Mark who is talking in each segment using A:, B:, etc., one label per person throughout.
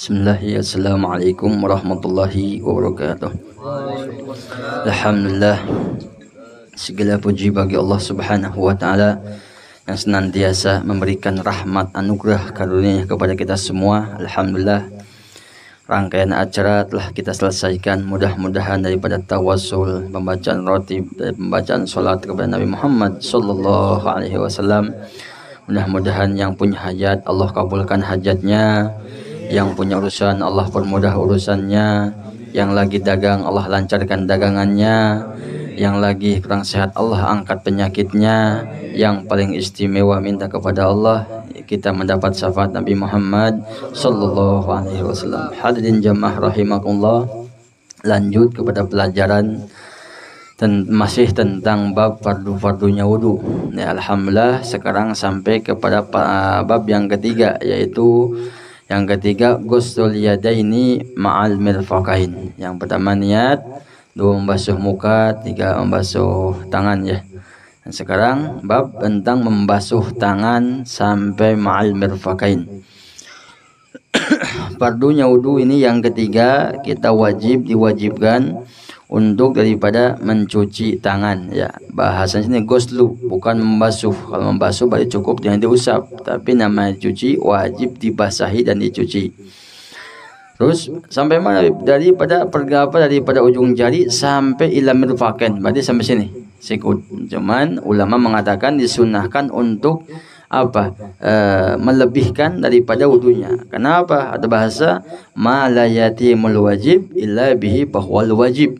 A: Bismillahirrahmanirrahim. Assalamualaikum warahmatullahi wabarakatuh. Alhamdulillah. Segala puji bagi Allah Subhanahu wa taala yang senantiasa memberikan rahmat anugerah karunia kepada kita semua. Alhamdulillah. Rangkaian acara telah kita selesaikan mudah-mudahan daripada tawasul pembacaan roti dari eh, pembacaan salat kepada Nabi Muhammad sallallahu alaihi wasallam. Mudah-mudahan yang punya hajat Allah kabulkan hajatnya. Yang iya. punya urusan Allah permudah urusannya. Yang lagi dagang Allah lancarkan dagangannya. Yang lagi kurang sehat Allah angkat penyakitnya. Yang paling istimewa minta kepada Allah kita mendapat syafaat Nabi Muhammad sallallahu alaihi wasallam. Hadirin jamaah rahimakumullah. Lanjut kepada pelajaran ten masih tentang bab fardu-fardunya wudu. Ya, alhamdulillah sekarang sampai kepada ah, bab yang ketiga yaitu yang ketiga ghustul ini ma'al mirfaqain. Yang pertama niat, dua membasuh muka, tiga membasuh tangan ya. Dan sekarang bab tentang membasuh tangan sampai ma'al mirfaqain. Fardunya wudu ini yang ketiga kita wajib diwajibkan untuk daripada mencuci tangan ya bahasanya ini goslu bukan membasuh kalau membasuh berarti cukup dengan diusap tapi nama cuci wajib dibasahi dan dicuci terus sampai mana daripada pergapa daripada ujung jari sampai ilam mirfaqin berarti sampai sini sikut cuman ulama mengatakan disunahkan untuk apa e, melebihkan daripada wudunya. Kenapa? Ada bahasa malayati wajib illa bihi bahwal wajib.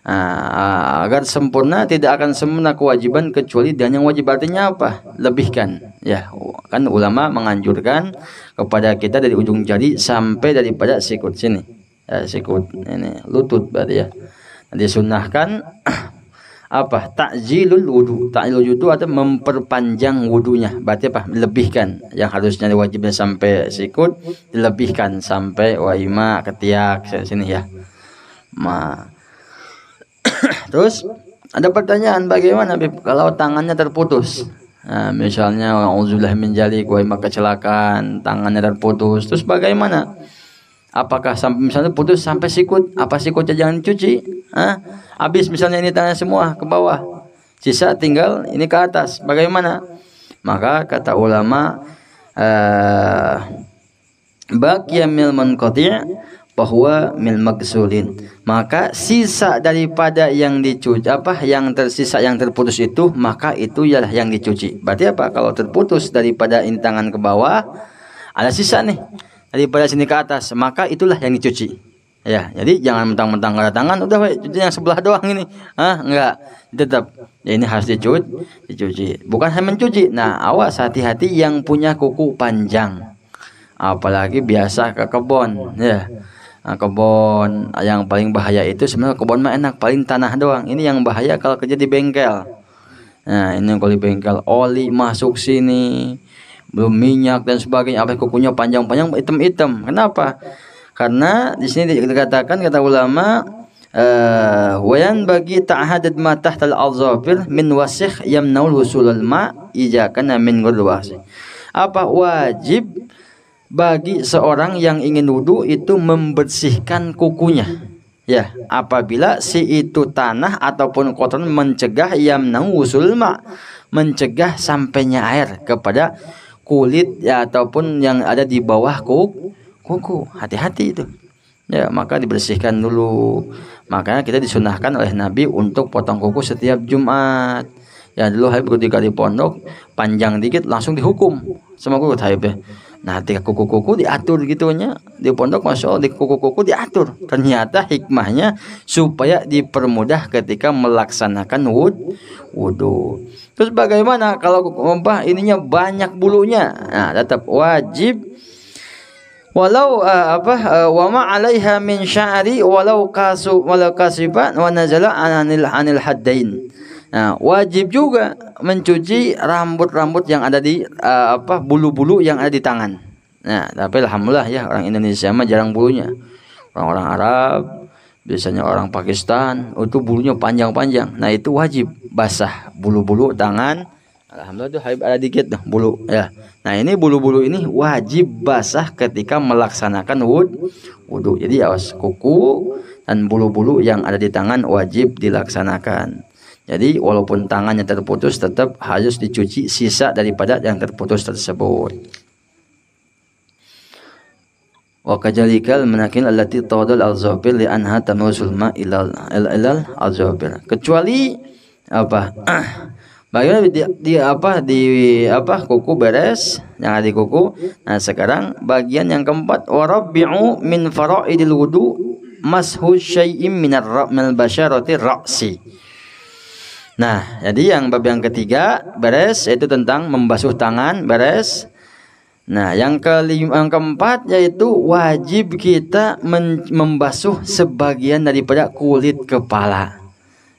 A: Nah, agar sempurna tidak akan sempurna kewajiban kecuali dan yang wajib artinya apa? Lebihkan. Ya, kan ulama menganjurkan kepada kita dari ujung jari sampai daripada sikut sini. Ya, sikut ini lutut berarti ya. Disunahkan apa takjilul wudu takjil wudu atau memperpanjang wudhunya berarti apa lebihkan yang harusnya wajibnya sampai sikut dilebihkan sampai waima ketiak sini ya ma terus ada pertanyaan bagaimana kalau tangannya terputus nah, misalnya uzulah menjalik waima kecelakaan tangannya terputus terus bagaimana Apakah sampai misalnya putus sampai sikut? Apa sikutnya jangan cuci? Hah? Habis misalnya ini tanah semua ke bawah. Sisa tinggal ini ke atas. Bagaimana? Maka kata ulama eh baqiya mil bahwa mil maksulin. Maka sisa daripada yang dicuci apa yang tersisa yang terputus itu maka itu ialah yang dicuci. Berarti apa? Kalau terputus daripada intangan ke bawah ada sisa nih daripada sini ke atas maka itulah yang dicuci ya jadi jangan mentang-mentang ada tangan udah weh, cuci yang sebelah doang ini ah enggak tetap ya ini harus dicuci dicuci bukan hanya mencuci nah awas hati-hati yang punya kuku panjang apalagi biasa ke kebon ya nah, kebon yang paling bahaya itu sebenarnya kebon mah enak paling tanah doang ini yang bahaya kalau kerja di bengkel nah ini kalau di bengkel oli masuk sini belum minyak dan sebagainya apa kukunya panjang-panjang item-item kenapa karena di sini dikatakan kata ulama eh, wayan bagi ta'hadat ma tahtal al-azafir min wasikh yamnaul al ma ija kana min ghurwasi apa wajib bagi seorang yang ingin wudu itu membersihkan kukunya ya apabila si itu tanah ataupun kotoran mencegah yamnaul husul ma mencegah sampainya air kepada kulit ya ataupun yang ada di bawah kuku. Kuku, hati-hati itu. Ya, maka dibersihkan dulu. Makanya kita disunahkan oleh Nabi untuk potong kuku setiap Jumat. Ya dulu Habib ketika di pondok panjang dikit langsung dihukum sama kuku Habib ya. Nah di kuku-kuku diatur gitu nya. di pondok masya Allah di kuku-kuku diatur. Ternyata hikmahnya supaya dipermudah ketika melaksanakan wud wudhu. Terus bagaimana kalau kumpah ininya banyak bulunya? Nah tetap wajib walau uh, apa uh, wa ma 'alaiha min sya'ri walau kasu walau kasiban wa nazala anil anil haddain Nah, wajib juga mencuci rambut-rambut yang ada di uh, apa bulu-bulu yang ada di tangan. Nah, tapi alhamdulillah ya orang Indonesia mah jarang bulunya. Orang-orang Arab, biasanya orang Pakistan, oh, itu bulunya panjang-panjang. Nah, itu wajib basah bulu-bulu tangan. Alhamdulillah tuh ada dikit tuh bulu ya. Nah, ini bulu-bulu ini wajib basah ketika melaksanakan wudhu. wudu. Jadi awas kuku dan bulu-bulu yang ada di tangan wajib dilaksanakan. Jadi walaupun tangannya terputus tetap harus dicuci sisa daripada yang terputus tersebut. Wa kajalikal manakin allati tawadul al-zawbir li anha tamusul ma ilal ilal al-zawbir. Kecuali apa? Bagaimana di, di apa di apa kuku beres yang ada di kuku. Nah sekarang bagian yang keempat warabiu min faraidil wudu mashu syai'im minar ra'mal basharati ra'si. Nah, jadi yang bab yang ketiga beres yaitu tentang membasuh tangan beres. Nah, yang kelima, yang keempat yaitu wajib kita membasuh sebagian daripada kulit kepala.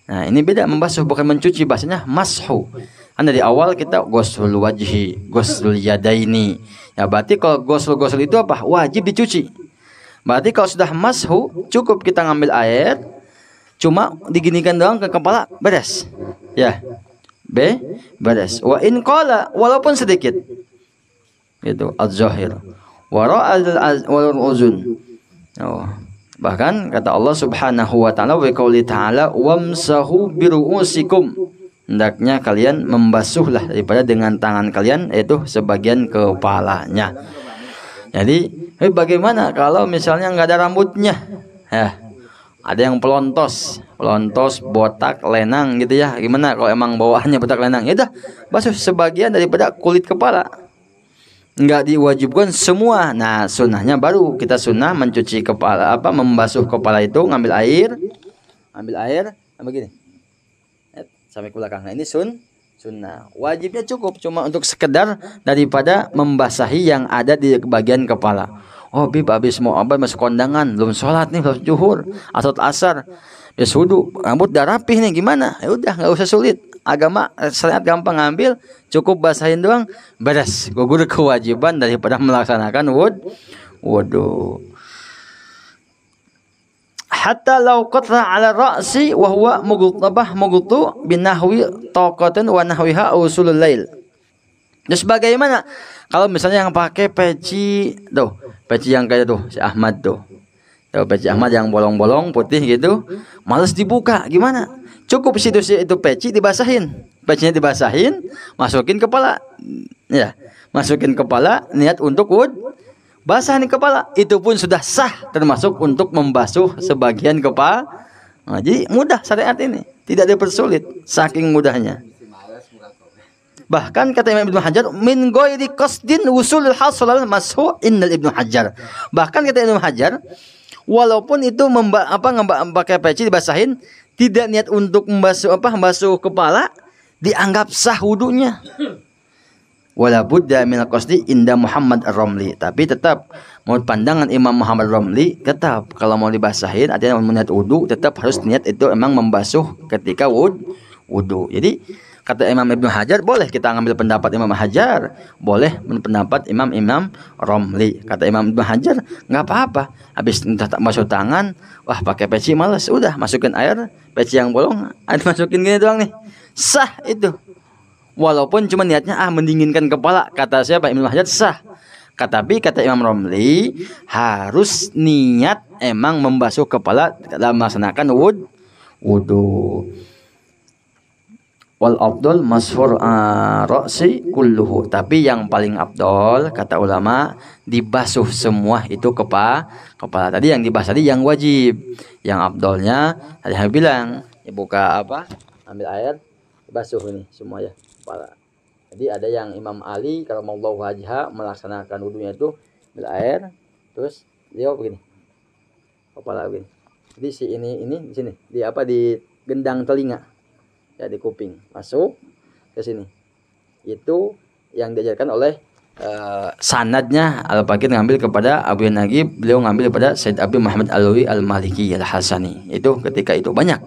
A: Nah, ini beda membasuh bukan mencuci bahasanya mashu. Kan dari awal kita gosul wajhi, gosul yadaini. Ya berarti kalau gosul-gosul itu apa? Wajib dicuci. Berarti kalau sudah mashu cukup kita ngambil air, Cuma diginikan doang ke kepala beres. Ya. B beres. Wa in qala walaupun sedikit. Itu az-zahir. Wa al uzun. Oh. Bahkan kata Allah Subhanahu wa taala wa qauli ta'ala wamsahu biru'usikum. Hendaknya kalian membasuhlah daripada dengan tangan kalian yaitu sebagian kepalanya. Jadi, eh, bagaimana kalau misalnya nggak ada rambutnya? Ya, ada yang pelontos pelontos botak lenang gitu ya gimana kalau emang bawaannya botak lenang ya dah basuh sebagian daripada kulit kepala Enggak diwajibkan semua nah sunnahnya baru kita sunnah mencuci kepala apa membasuh kepala itu ngambil air ambil air begini sampai ke belakang nah ini sun sunnah wajibnya cukup cuma untuk sekedar daripada membasahi yang ada di bagian kepala Oh, bib habis mau apa masuk kondangan, belum sholat nih, belum juhur atau asar. Ya sudu, rambut udah rapih nih gimana? Ya udah nggak usah sulit. Agama syariat gampang ngambil, cukup basahin doang, beres. Gugur kewajiban daripada melaksanakan wud waduh Hatta law qatra ala ra'si wa huwa mughtabah mughtu binahwi taqatan wa nahwiha usulul lail. Ya sebagaimana kalau misalnya yang pakai peci tuh, peci yang kayak tuh si Ahmad tuh. Tuh peci Ahmad yang bolong-bolong putih gitu, males dibuka. Gimana? Cukup situ itu peci dibasahin. Pecinya dibasahin, masukin kepala. Ya, masukin kepala niat untuk wud basah nih kepala itu pun sudah sah termasuk untuk membasuh sebagian kepala nah, jadi mudah syariat ini tidak dipersulit saking mudahnya Bahkan kata Imam Ibnu Hajar, min ghairi qasdin hal solal mashu innal Ibnu Hajar. Bahkan kata Ibnu Hajar, walaupun itu memba, apa pakai peci dibasahin, tidak niat untuk membasuh apa membasuh kepala dianggap sah wudunya. Wala budda min qasdi inda Muhammad Romli Tapi tetap menurut pandangan Imam Muhammad Romli tetap kalau mau dibasahin artinya mau niat wudu tetap harus niat itu emang membasuh ketika wud wudu. Jadi kata Imam Ibnu Hajar boleh kita ngambil pendapat Imam Hajar boleh pendapat Imam Imam Romli kata Imam Ibnu Hajar nggak apa-apa habis entah masuk tangan wah pakai peci males udah masukin air peci yang bolong ada masukin gini doang nih sah itu walaupun cuma niatnya ah mendinginkan kepala kata siapa Imam Hajar sah kata tapi kata Imam Romli harus niat emang membasuh kepala dalam melaksanakan wud wudhu wal abdul masfur ah, roksi kulluhu tapi yang paling abdul kata ulama dibasuh semua itu kepala kepala tadi yang dibahas tadi yang wajib yang abdulnya tadi yang bilang ya buka apa ambil air basuh ini semua ya kepala jadi ada yang Imam Ali kalau mau Allah wajah melaksanakan wudhunya itu ambil air terus dia begini kepala begini jadi si ini ini di sini di apa di gendang telinga ya di kuping masuk ke sini itu yang diajarkan oleh uh, sanadnya al fakir ngambil kepada Abu Nagi beliau ngambil kepada Said Abi Muhammad Alawi al Maliki al Hasani itu ketika itu banyak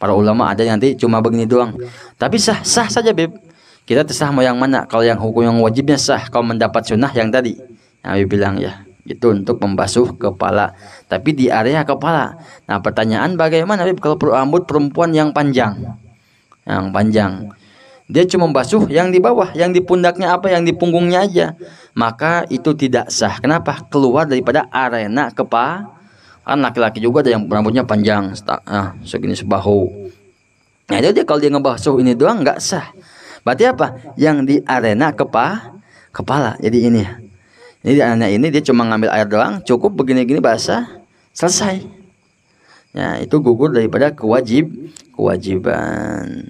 A: para ulama ada yang nanti cuma begini doang tapi sah sah saja beb kita terserah mau yang mana kalau yang hukum yang wajibnya sah kalau mendapat sunnah yang tadi yang Abi bilang ya itu untuk membasuh kepala tapi di area kepala nah pertanyaan bagaimana beb kalau rambut perempuan yang panjang yang panjang. Dia cuma basuh yang di bawah, yang di pundaknya apa, yang di punggungnya aja. Maka itu tidak sah. Kenapa? Keluar daripada arena kepala. Kan laki-laki juga ada yang rambutnya panjang, nah, segini sebahu. Nah, jadi kalau dia ngebasuh ini doang nggak sah. Berarti apa? Yang di arena kepala, kepala. Jadi ini. Ini ya. di ini dia cuma ngambil air doang, cukup begini-gini basah, selesai ya itu gugur daripada kewajib kewajiban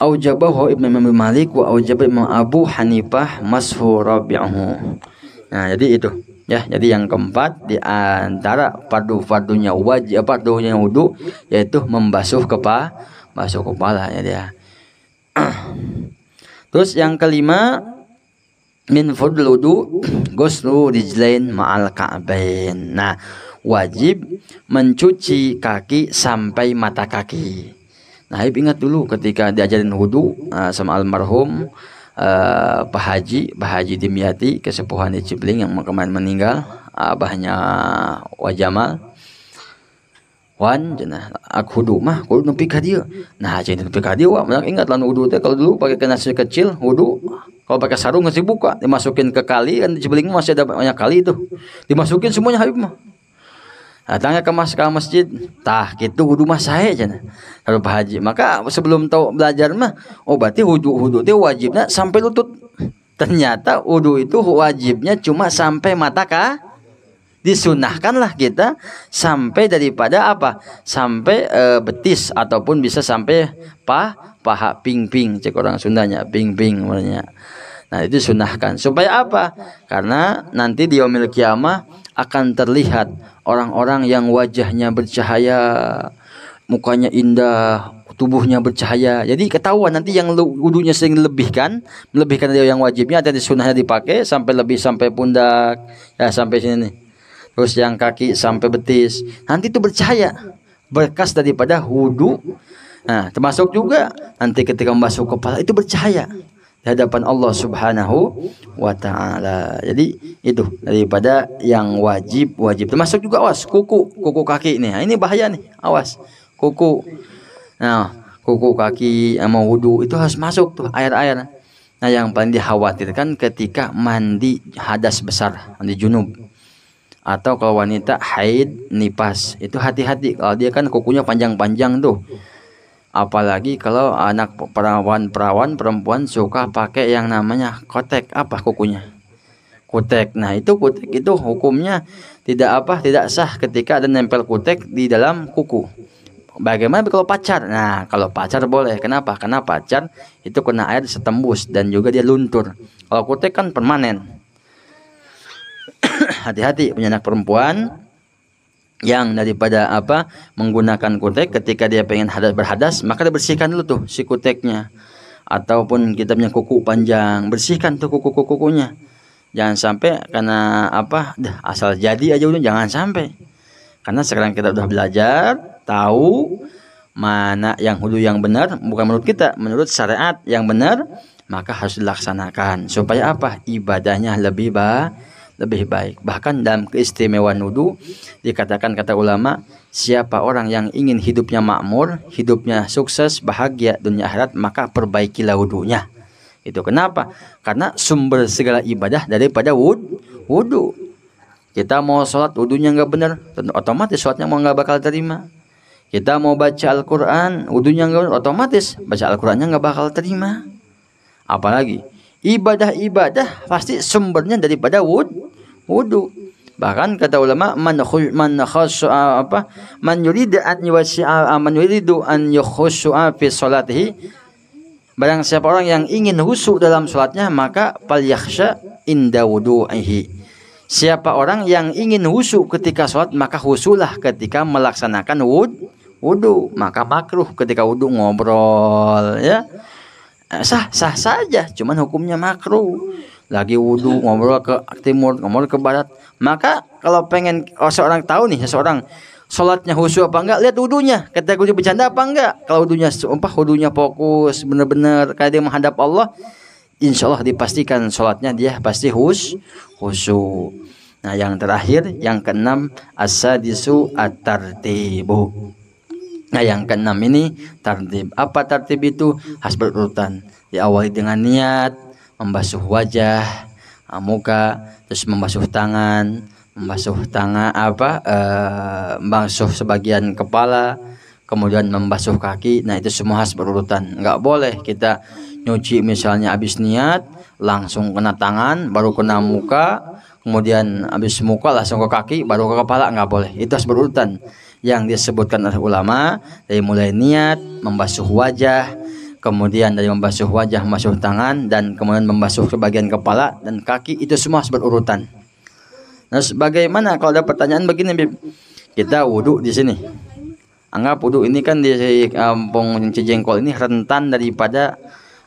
A: aujabahu Ibnu Imam Malik wa aujabah Imam Abu Hanifah mashu rabi'ahu nah jadi itu ya jadi yang keempat di antara fardu-fardunya wajib eh, fardunya wudu yaitu membasuh kepala basuh kepala ya dia terus yang kelima min fadl wudu ghuslu rijlain ma'al ka'bain nah wajib mencuci kaki sampai mata kaki. Nah, Habib ingat dulu ketika diajarin wudhu uh, eh, sama almarhum uh, Pak Haji, Pak Haji Dimyati, kesepuhan di Cibling yang kemarin meninggal, abahnya Wajamal. Wan jenah aku wudhu mah kudu nepi ka dieu. Nah, jadi nepi ka wah menang ingat lawan wudhu teh kalau dulu pakai kena kecil wudhu kalau pakai sarung masih buka dimasukin ke kali kan di Cibling masih ada banyak kali itu. Dimasukin semuanya Habib mah datangnya ah, ke mas ke masjid tah gitu wudu mas saya aja, nah. kalau pak haji maka sebelum tahu belajar mah oh berarti wudu wudu itu wajibnya sampai lutut ternyata wudu itu wajibnya cuma sampai mata kah disunahkanlah kita sampai daripada apa sampai e, betis ataupun bisa sampai pah paha ping-ping cek orang Sundanya ping-ping namanya nah itu sunahkan supaya apa karena nanti di omil kiamah akan terlihat orang-orang yang wajahnya bercahaya, mukanya indah, tubuhnya bercahaya. Jadi ketahuan nanti yang wudunya sering lebihkan, melebihkan dari yang wajibnya ada di sunnahnya dipakai sampai lebih sampai pundak, ya sampai sini nih. Terus yang kaki sampai betis. Nanti itu bercahaya berkas daripada wudu. Nah, termasuk juga nanti ketika membasuh kepala itu bercahaya di hadapan Allah Subhanahu wa taala. Jadi itu daripada yang wajib wajib. Termasuk juga awas kuku, kuku kaki ini ini bahaya nih, awas. Kuku. Nah, kuku kaki sama wudu itu harus masuk tuh air-air. Nah, yang paling dikhawatirkan ketika mandi hadas besar, mandi junub. Atau kalau wanita haid, nipas, itu hati-hati. Kalau dia kan kukunya panjang-panjang tuh apalagi kalau anak perawan-perawan perempuan suka pakai yang namanya kotek apa kukunya kutek nah itu kutek itu hukumnya tidak apa tidak sah ketika ada nempel kutek di dalam kuku bagaimana kalau pacar nah kalau pacar boleh kenapa karena pacar itu kena air setembus dan juga dia luntur kalau kutek kan permanen hati-hati punya anak perempuan yang daripada apa menggunakan kutek ketika dia pengen hadas berhadas maka dia bersihkan dulu tuh si kuteknya ataupun kita punya kuku panjang bersihkan tuh kuku kukunya jangan sampai karena apa dah, asal jadi aja udah jangan sampai karena sekarang kita udah belajar tahu mana yang hulu yang benar bukan menurut kita menurut syariat yang benar maka harus dilaksanakan supaya apa ibadahnya lebih baik lebih baik. Bahkan dalam keistimewaan wudhu dikatakan kata ulama, siapa orang yang ingin hidupnya makmur, hidupnya sukses, bahagia dunia akhirat, maka perbaikilah wudhunya. Itu kenapa? Karena sumber segala ibadah daripada wud, wudhu. Kita mau sholat wudhunya nggak benar, otomatis sholatnya mau nggak bakal terima. Kita mau baca Al-Quran, wudhunya nggak otomatis baca Al-Qurannya nggak bakal terima. Apalagi ibadah-ibadah pasti sumbernya daripada wud, wudu. Bahkan kata ulama man khus, man khassu apa man yurid an yuwasi'a man yuridu an yukhussu'a fi salatihi Barang siapa orang yang ingin husu dalam sholatnya maka fal yakhsha inda wudu'ihi. Siapa orang yang ingin husu ketika sholat maka husulah ketika melaksanakan wud wudu maka makruh ketika wudu ngobrol ya eh, sah sah saja cuman hukumnya makruh lagi wudhu ngobrol ke timur ngobrol ke barat maka kalau pengen oh, seorang tahu nih seseorang sholatnya husu apa enggak lihat wudhunya ketika wudhu bercanda apa enggak kalau wudhunya sumpah wudhunya fokus bener-bener kayak dia menghadap Allah insya Allah dipastikan sholatnya dia pasti hus husu nah yang terakhir yang keenam asadisu atartibu nah yang keenam ini tartib apa tartib itu harus urutan diawali dengan niat membasuh wajah, eh, muka, terus membasuh tangan, membasuh tangan apa? e, membasuh sebagian kepala, kemudian membasuh kaki. Nah, itu semua harus berurutan. Enggak boleh kita nyuci misalnya habis niat langsung kena tangan, baru kena muka, kemudian habis muka langsung ke kaki, baru ke kepala enggak boleh. Itu harus berurutan. Yang disebutkan oleh ulama dari mulai niat, membasuh wajah, kemudian dari membasuh wajah, membasuh tangan, dan kemudian membasuh ke bagian kepala dan kaki itu semua berurutan. Nah, bagaimana kalau ada pertanyaan begini, Bib? Kita wudhu di sini. Anggap wudhu ini kan di kampung um, Cijengkol ini rentan daripada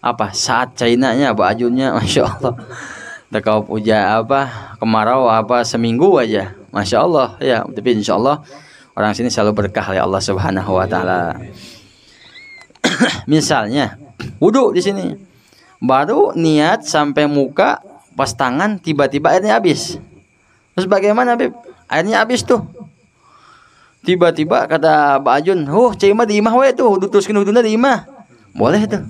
A: apa saat cainanya nya bajunya, masya Allah. Tekau puja apa kemarau apa seminggu aja, masya Allah ya. Tapi insya Allah orang sini selalu berkah ya Allah Subhanahu Wa Taala. misalnya wudhu di sini baru niat sampai muka pas tangan tiba-tiba airnya habis terus bagaimana Bib airnya habis tuh tiba-tiba kata Pak Ajun huh oh, cima di imah we tuh wudhu terus wudhunya di imah boleh tuh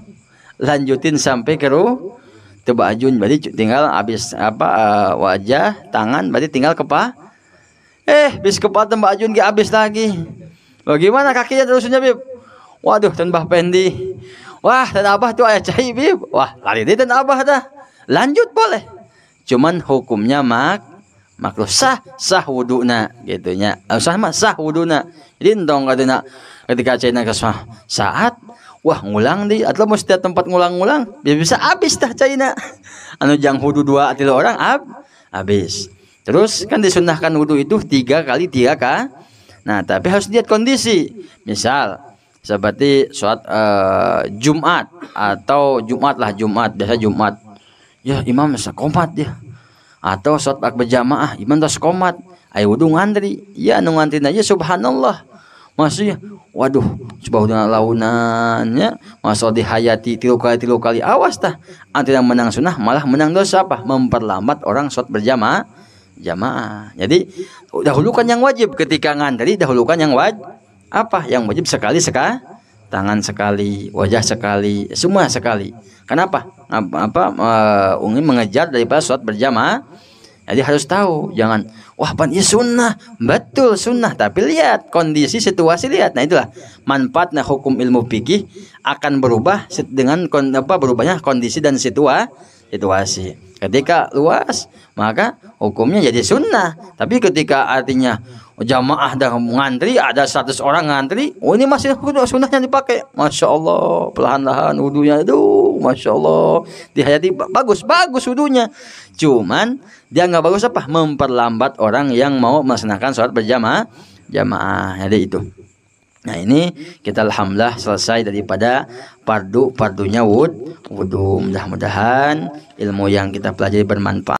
A: lanjutin sampai ke ruh itu Pak Ajun berarti tinggal habis apa eh, wajah tangan berarti tinggal kepa eh bis kepala Mbak Ajun gak habis lagi bagaimana kakinya terusnya Bib Waduh, Tuan bah pendi. Wah, Tuan abah tuh ayah cai bib. Wah, lari dia Tuan abah dah. Lanjut boleh. Cuman hukumnya mak makruh sah sah wuduna gitunya. Eh, sah mah sah wuduna. Jadi entong katanya ketika cina ke saat wah ngulang di atau mesti tempat ngulang-ngulang bisa habis dah cina. Anu jang wudu dua atau orang ab habis. Terus kan disunahkan wudhu itu tiga kali tiga kah? Nah tapi harus lihat kondisi. Misal seperti sholat uh, Jumat atau Jumat lah Jumat biasa Jumat ya imam komat ya atau sholat pak berjamaah imam tak komat ayo udah ngantri ya nu aja subhanallah masih waduh coba udah launannya masuk dihayati tilu kali tilu kali awas tah anti yang menang sunnah malah menang dosa apa memperlambat orang sholat berjamaah jamaah jadi dahulukan yang wajib ketika ngantri dahulukan yang wajib apa yang wajib sekali seka tangan sekali wajah sekali semua sekali kenapa apa, apa uh, ingin mengejar daripada sholat berjamaah jadi harus tahu jangan wah pan ya sunnah betul sunnah tapi lihat kondisi situasi lihat nah itulah manfaatnya hukum ilmu fikih akan berubah dengan apa berubahnya kondisi dan situa situasi ketika luas maka hukumnya jadi sunnah tapi ketika artinya jamaah dah ngantri ada 100 orang ngantri oh ini masih sunnahnya dipakai masya Allah pelan lahan wudhunya itu masya Allah dihayati bagus bagus wudhunya cuman dia nggak bagus apa memperlambat orang yang mau melaksanakan sholat berjamaah jamaah jadi itu Nah ini kita alhamdulillah selesai daripada pardu pardunya wud wudhu mudah-mudahan ilmu yang kita pelajari bermanfaat